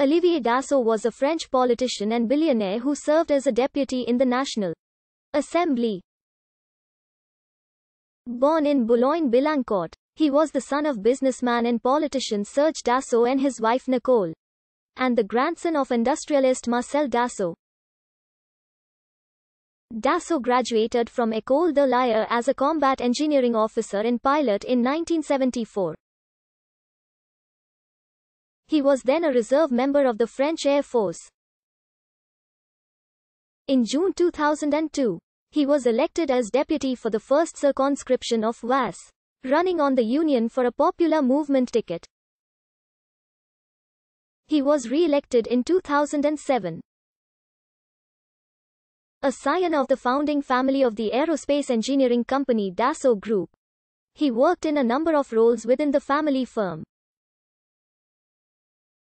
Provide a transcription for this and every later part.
Olivier Dassault was a French politician and billionaire who served as a deputy in the National Assembly. Born in Boulogne-Billancourt, he was the son of businessman and politician Serge Dassault and his wife Nicole, and the grandson of industrialist Marcel Dassault. Dassault graduated from École de l'Air as a combat engineering officer and pilot in 1974. He was then a reserve member of the French Air Force. In June 2002, he was elected as deputy for the first circonscription of VAS, running on the Union for a popular movement ticket. He was re-elected in 2007. A scion of the founding family of the aerospace engineering company Dassault Group, he worked in a number of roles within the family firm.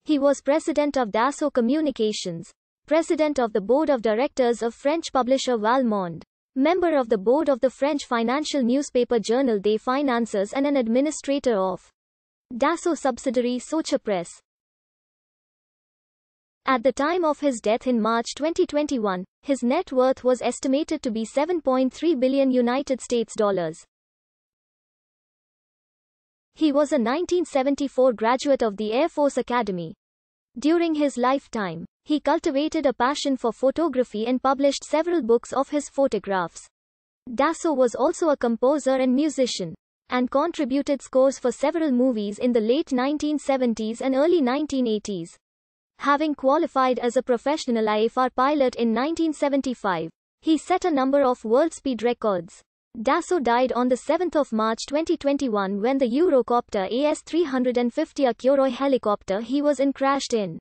He was president of Dassault Communications, president of the board of directors of French publisher Valmond, member of the board of the French financial newspaper journal Des Finances and an administrator of Dassault subsidiary Socha Press. At the time of his death in March 2021, his net worth was estimated to be 7.3 billion United States dollars. He was a 1974 graduate of the Air Force Academy. During his lifetime, he cultivated a passion for photography and published several books of his photographs. Dasso was also a composer and musician, and contributed scores for several movies in the late 1970s and early 1980s. Having qualified as a professional IFR pilot in 1975, he set a number of world speed records. Dasso died on 7 March 2021 when the Eurocopter AS-350 a helicopter he was in crashed in.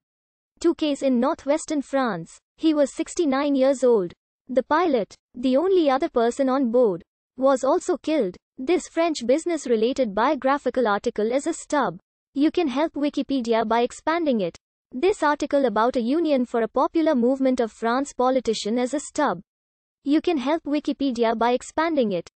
Two case in northwestern France. He was 69 years old. The pilot, the only other person on board, was also killed. This French business-related biographical article is a stub. You can help Wikipedia by expanding it. This article about a union for a popular movement of France politician is a stub. You can help Wikipedia by expanding it.